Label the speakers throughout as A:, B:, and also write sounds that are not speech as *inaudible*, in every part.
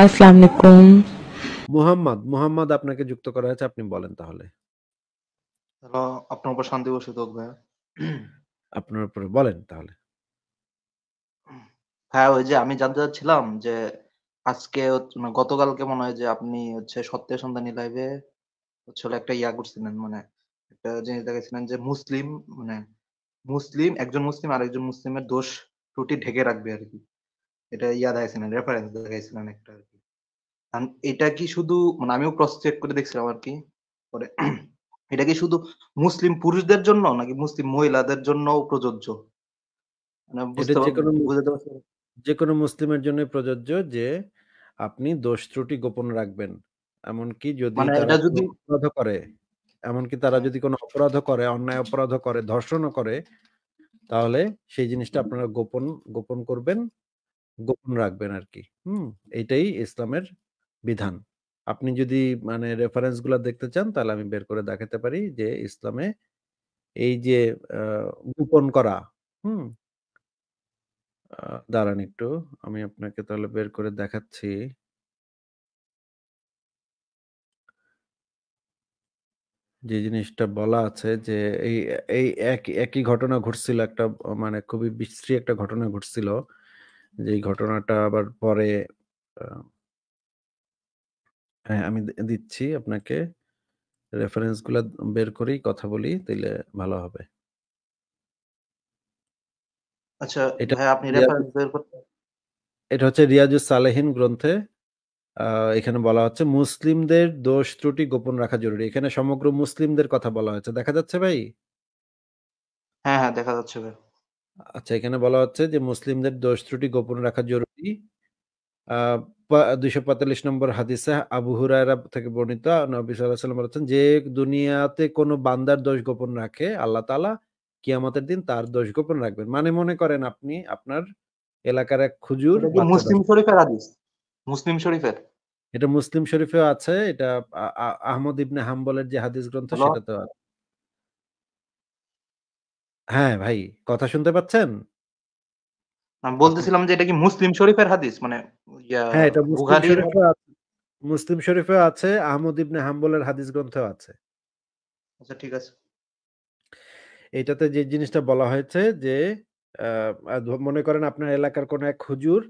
A: আসসালামু আলাইকুম
B: মোহাম্মদ মোহাম্মদ আপনাকে যুক্ত করা হয়েছে আপনি বলেন তাহলে হ্যালো আপনার উপর শান্তি বসে ভাইয়া আপনার উপরে বলেন তাহলে
A: হ্যাঁ ওই যে আমি জানতে চাচ্ছিলাম যে আজকে মানে গতকালকে মনে হয় যে আপনি হচ্ছে সত্যের সন্ধানী লাইভে হচ্ছে একটা ইয়া করছিলেন মানে একটা জিনিস দেখেছিলেন যে মুসলিম মানে মুসলিম একজন মুসলিম আর একজন মুসলিমের দোষ ত্রুটি ঢেকে রাখবে আর কি এটা ইয়া দেখাইছিলেন রেফারেন্স দেখাইছিলেন একটা আর এটা কি শুধু মানে আমিও ক্রস চেক করে দেখছিলাম আর কি পরে *clears throat* এটা কি শুধু মুসলিম পুরুষদের জন্য নাকি মুসলিম মহিলাদের জন্য প্রযোজ্য মানে
B: যে কোনো মুসলিমের জন্য প্রযোজ্য যে আপনি দোষ ত্রুটি গোপন রাখবেন এমনকি যদি মানে যদি অপরাধ করে এমনকি তারা যদি কোনো অপরাধ করে অন্যায় অপরাধ করে ধর্ষণও করে তাহলে সেই জিনিসটা আপনারা গোপন গোপন করবেন গোপন রাখবেন আর কি হুম এটাই ইসলামের বিধান। আপনি যদি মানে রেফারেন্স গুলা দেখতে চান তাহলে আমি বের করে দেখাতে পারি যে ইসলামে এই যে গোপন করা, হুম? দাঁড়ান একটু আমি আপনাকে তাহলে বের করে দেখাচ্ছি। যে জিনিসটা বলা আছে যে এই এই একই একই ঘটনা ঘটছিল একটা মানে খুবই বিশ্রী একটা ঘটনা ঘটছিল। যেই ঘটনাটা আবার পরে আহ হ্যাঁ, আমি দিচ্ছি আপনাকে। রেফারেন্স গুলা বের করেই কথা বলি, তাইলে ভালো হবে। আচ্ছা, এটা আপনি রেফারেন্স এটা হচ্ছে রিয়াজুস গ্রন্থে এখানে বলা হচ্ছে মুসলিমদের দোষ ত্রুটি গোপন রাখা জরুরি। এখানে সমগ্র মুসলিমদের কথা বলা হয়েছে। দেখা যাচ্ছে ভাই? হ্যাঁ, হ্যাঁ দেখা যাচ্ছে ভাই। আচ্ছা এখানে বলা হচ্ছে যে মুসলিমদের দোষ ত্রুটি গোপন রাখা জরুরি। দুইশো পঁয়তাল্লিশ নম্বর হাদিসা আবু হুরায়রা থেকে বর্ণিত নবী সাল্লাহ সাল্লাম বলেছেন যে দুনিয়াতে কোনো বান্দার দোষ গোপন রাখে আল্লাহ তালা কিয়ামতের দিন তার দোষ গোপন রাখবেন মানে মনে করেন আপনি আপনার এলাকার এক খুজুর মুসলিম শরীফের হাদিস মুসলিম শরীফের এটা মুসলিম শরীফেও আছে এটা আহমদ ইবনে হাম্বলের যে হাদিস গ্রন্থ সেটা তো হ্যাঁ ভাই কথা শুনতে পাচ্ছেন
A: বলতেছিলাম যে এটা কি মুসলিম শরীফের হাদিস মানে
B: হ্যাঁ এটা মুসলিম শরীফে আছে মুসলিম শরীফে আছে আহমদ ইবনে হাম্বলের হাদিস গ্রন্থেও আছে আচ্ছা ঠিক আছে এটাতে যে জিনিসটা বলা হয়েছে যে মনে করেন আপনার এলাকার কোন এক হুজুর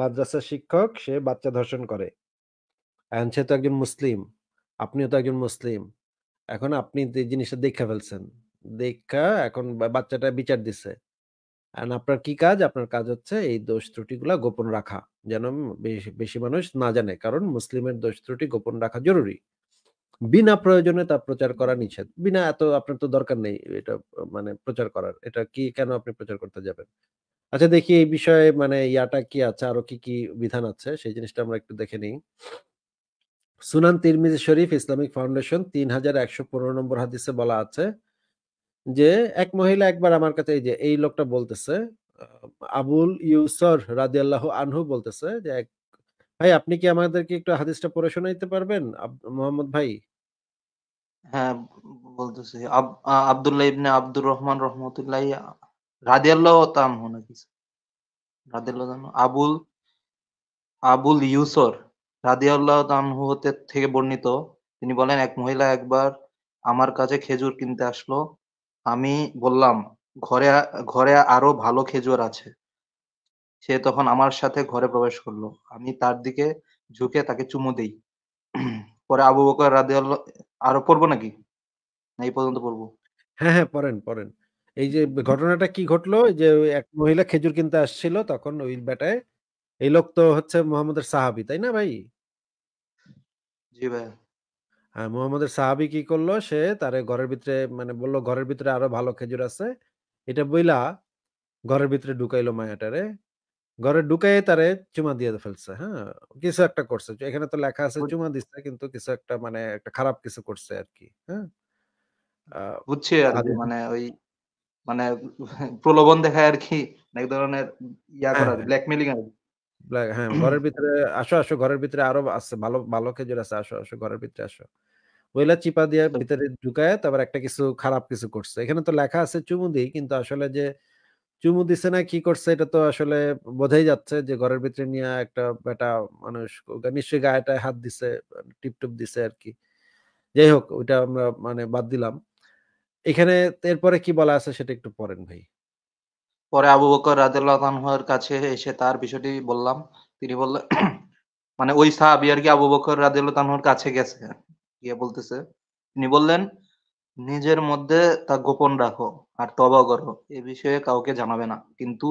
B: মাদ্রাসার শিক্ষক সে বাচ্চা ধর্ষণ করে এখন সে তো একজন মুসলিম আপনিও তো একজন মুসলিম এখন আপনি যে জিনিসটা দেখা ফেলছেন দেখা এখন বাচ্চাটা বিচার দিছে এন্ড আপনার কি কাজ আপনার কাজ হচ্ছে এই দোষ ত্রুটিগুলো গোপন রাখা যেন বেশি মানুষ না জানে কারণ মুসলিমের দোষ ত্রুটি গোপন রাখা জরুরি বিনা প্রয়োজনে তা প্রচার করা নিষেধ বিনা এত আপনার তো দরকার নেই এটা মানে প্রচার করার এটা কি কেন আপনি প্রচার করতে যাবেন আচ্ছা দেখি এই বিষয়ে মানে ইয়াটা কি আছে আরো কি কি বিধান আছে সেই জিনিসটা আমরা একটু দেখে নিই সুনান তিরমিজি শরীফ ইসলামিক ফাউন্ডেশন তিন হাজার একশো পনেরো নম্বর হাদিসে বলা আছে যে এক মহিলা একবার আমার কাছে এই যে এই লোকটা বলতেছে আবুল ইউসর রাজি আল্লাহ আনহু বলতেছে যে এক ভাই আপনি কি আমাদেরকে একটু হাদিসটা পড়ে শোনাইতে পারবেন মোহাম্মদ ভাই হ্যাঁ বলতেছি আব্দুল্লাহ ইবনে আব্দুর রহমান রহমতুল্লাহ রাদিয়াল্লাহ
A: তানহু নাকি রাদিয়াল্লাহ তানহু আবুল আবুল ইউসর আল্লাহ তানহু হতে থেকে বর্ণিত তিনি বলেন এক মহিলা একবার আমার কাছে খেজুর কিনতে আসলো আমি বললাম, ঘরে ঘরে আরো ভালো খেজুর আছে। সে তখন আমার সাথে ঘরে প্রবেশ করলো আমি তার দিকে
B: ঝুঁকে তাকে চুমু দেই।
A: পরে আবু বকর রাদিয়াল্লাহ আরো পড়বো নাকি? এই পর্যন্ত পড়বো?
B: হ্যাঁ, হ্যাঁ পড়েন, পড়েন। এই যে ঘটনাটা কি ঘটলো? যে ওই এক মহিলা খেজুর কিনতে আসছিল তখন ওই বেটায় এই লোক তো হচ্ছে মোহাম্মদের সাহাবি তাই না ভাই? জি ভাই হ্যাঁ মুহাম্মদের সাহাবি কি করলো সে তারে ঘরের ভিতরে মানে বললো ঘরের ভিতরে আরো ভালো খেজুর আছে এটা বইলা ঘরের ভিতরে ঢুকাইলো মায়াটারে ঘরে ঢুকাই তারে চুমা দিয়ে ফেলছে হ্যাঁ কিছু একটা করছে এখানে তো লেখা আছে চুমা দিচ্ছে কিন্তু কিছু একটা মানে একটা খারাপ কিছু করছে আর কি হ্যাঁ
A: বুঝছি আর মানে
B: ওই মানে
A: প্রলোভন দেখায় আর কি মানে এক ধরনের ইয়া করা ব্ল্যাকমেলিং আর
B: হ্যাঁ *clears throat* ঘরের ভিতরে আসো আসো ঘরের ভিতরে আরো আছে ভালো ভালো খেজুর আছে আসো আসো ঘরের ভিতরে আসো ওইলা চিপা দিয়ে ভিতরে ঢুকায় তারপর একটা কিছু খারাপ কিছু করছে এখানে তো লেখা আছে চুমু দিই কিন্তু আসলে যে চুমু দিছে না কি করছে এটা তো আসলে বোঝাই যাচ্ছে যে ঘরের ভিতরে নিয়ে একটা বেটা মানুষ নিশ্চয়ই গায়েটায় হাত দিছে টিপটুপ দিছে আর কি যাই হোক ওইটা আমরা মানে বাদ দিলাম এখানে এরপরে কি বলা আছে সেটা একটু পড়েন ভাই পরে
A: আবু বকর রাজুল্লাহর কাছে এসে তার বিষয়টি বললাম তিনি বললেন মানে ওই সাহাবি আর কি আবু বকর রাজুল্লাহর কাছে গেছে গিয়ে বলতেছে তিনি বললেন নিজের মধ্যে তা গোপন রাখো আর তবা করো এ বিষয়ে কাউকে জানাবে না কিন্তু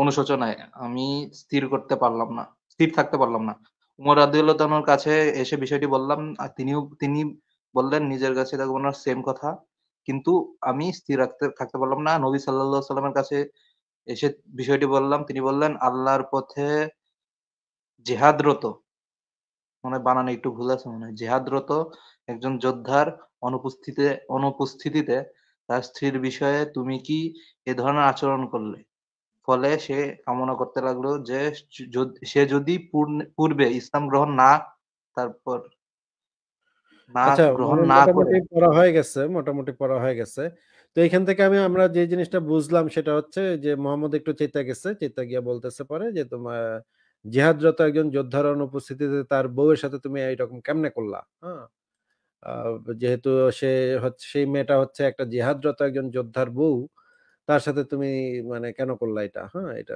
A: অনুশোচনায় আমি স্থির করতে পারলাম না স্থির থাকতে পারলাম না উমর রাদুল্লাহর কাছে এসে বিষয়টি বললাম আর তিনিও তিনি বললেন নিজের কাছে সেম কথা কিন্তু আমি স্থির রাখতে থাকতে পারলাম না নবী সাল্লাহ সাল্লামের কাছে এসে বিষয়টি বললাম তিনি বললেন আল্লাহর পথে জেহাদরত মানে বানানো একটু ভুল আছে মনে হয় জেহাদরত একজন যোদ্ধার অনুপস্থিতিতে অনুপস্থিতিতে তার স্ত্রীর বিষয়ে তুমি কি এ ধরনের আচরণ করলে ফলে সে কামনা করতে লাগলো যে সে যদি পূর্বে ইসলাম গ্রহণ না তারপর আচ্ছা মানে মোটামুটি পড়া
B: হয়ে গেছে মোটামুটি পড়া হয়ে গেছে তো এখান থেকে আমি আমরা যে জিনিসটা বুঝলাম সেটা হচ্ছে যে মোহাম্মদ একটু চেতা গেছে চেতা গিয়া বলতেছে পরে যে তোমার জিহাদরত একজন যোদ্ধার অনুপস্থিতিতে তার বউয়ের সাথে তুমি এইরকম কেমনে করলা হ্যাঁ যেহেতু সে হচ্ছে সেই মেয়েটা হচ্ছে একটা জিহাদরত একজন যোদ্ধার বউ তার সাথে তুমি মানে কেন করলা এটা হ্যাঁ এটা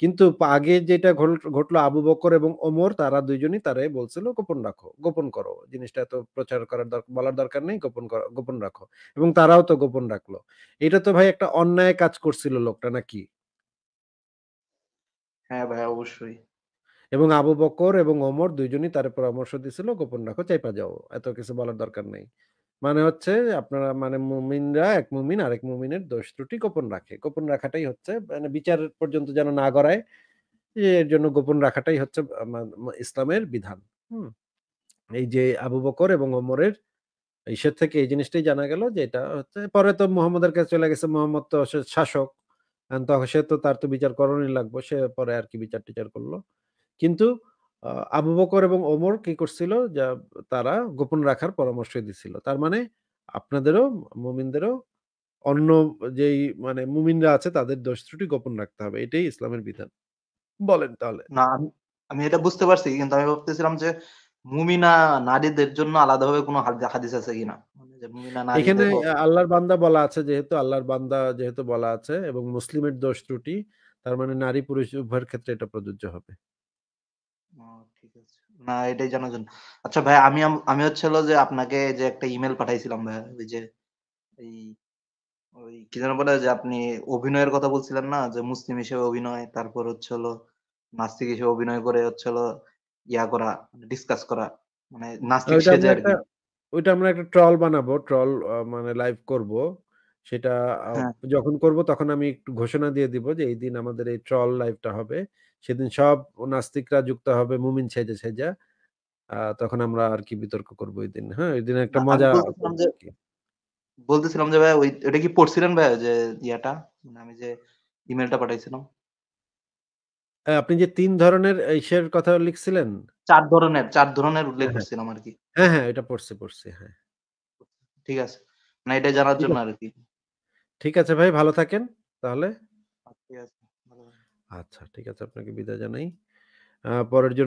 B: কিন্তু আগে যেটা ঘটলো আবু বকর এবং ওমর তারা দুইজনই তারে বলছিল গোপন রাখো গোপন করো জিনিসটা এত প্রচার করার বলার দরকার নেই গোপন গোপন রাখো এবং তারাও তো গোপন রাখলো এটা তো ভাই একটা অন্যায় কাজ করছিল লোকটা নাকি
A: হ্যাঁ ভাই অবশ্যই
B: এবং আবু বকর এবং ওমর দুইজনই তার পরামর্শ দিছিল গোপন রাখো চাইপা যাও এত কিছু বলার দরকার নেই মানে হচ্ছে আপনারা মানে মুমিনরা এক মুমিন আরেক মুমিনের দোষ ত্রুটি গোপন রাখে গোপন রাখাটাই হচ্ছে মানে বিচার পর্যন্ত যেন না গড়ায় এর জন্য গোপন রাখাটাই হচ্ছে ইসলামের বিধান হম এই যে আবু বকর এবং ওমরের ঈশ্বর থেকে এই জিনিসটাই জানা গেল যে এটা হচ্ছে পরে তো মোহাম্মদের কাছে চলে গেছে মোহাম্মদ তো শাসক সে তো তার তো বিচার করণই লাগবো সে পরে আর কি বিচার টিচার করলো কিন্তু আবু বকর এবং ওমর কি করছিল যা তারা গোপন রাখার পরামর্শ দিছিল তার মানে আপনাদেরও মুমিনদেরও অন্য যেই মানে মুমিনরা আছে তাদের দোষ ত্রুটি গোপন রাখতে হবে এটাই ইসলামের বিধান বলেন তাহলে না আমি এটা বুঝতে পারছি কিন্তু আমি ভাবতেছিলাম যে মুমিনা নারীদের জন্য আলাদা ভাবে কোনো হাদিস আছে কিনা
A: মানে এখানে
B: আল্লাহর বান্দা বলা আছে যেহেতু আল্লাহর বান্দা যেহেতু বলা আছে এবং মুসলিমের দোষ ত্রুটি তার মানে নারী পুরুষ উভয়ের ক্ষেত্রে এটা প্রযোজ্য হবে
A: না এটাই জানার জন্য আচ্ছা ভাই আমি আমি হচ্ছিল যে আপনাকে যে একটা ইমেল পাঠাইছিলাম ভাই ওই যে এই ওই কি যেন বলে যে আপনি অভিনয়ের কথা বলছিলেন না যে মুসলিম হিসেবে অভিনয় তারপর হচ্ছে হলো নাস্তিক হিসেবে অভিনয় করে হচ্ছে হলো ইয়া করা ডিসকাস মানে করা মানে
B: নাস্তিক সেজে আর কি ওইটা আমরা একটা ট্রল বানাবো ট্রল মানে লাইভ করব সেটা হ্যাঁ। যখন করব তখন আমি একটু ঘোষণা দিয়ে দিব যে এই দিন আমাদের এই ট্রল লাইভটা হবে সেদিন সব নাস্তিকরা যুক্ত হবে মুমিন সেজে সেজা তখন আমরা আর কি বিতর্ক করব ওই দিন হ্যাঁ ওই দিন একটা মজা
A: বলতেছিলাম যে ভাই ওই এটা কি পড়ছিলেন ভাই যে ইয়াটা মানে আমি যে ইমেলটা পাঠাইছিলাম
B: আপনি যে তিন ধরনের ইসের কথা লিখছিলেন
A: চার ধরনের চার ধরনের হ্যাঁ, উল্লেখ হ্যাঁ। করছিলাম আর কি
B: হ্যাঁ হ্যাঁ এটা পড়ছে পড়ছে হ্যাঁ ঠিক আছে না মানে এটা জানার জন্য আর কি ঠিক আছে ভাই ভালো থাকেন তাহলে আচ্ছা, ঠিক আছে আচ্ছা ঠিক আছে আপনাকে বিদায় জানাই পরের জন্য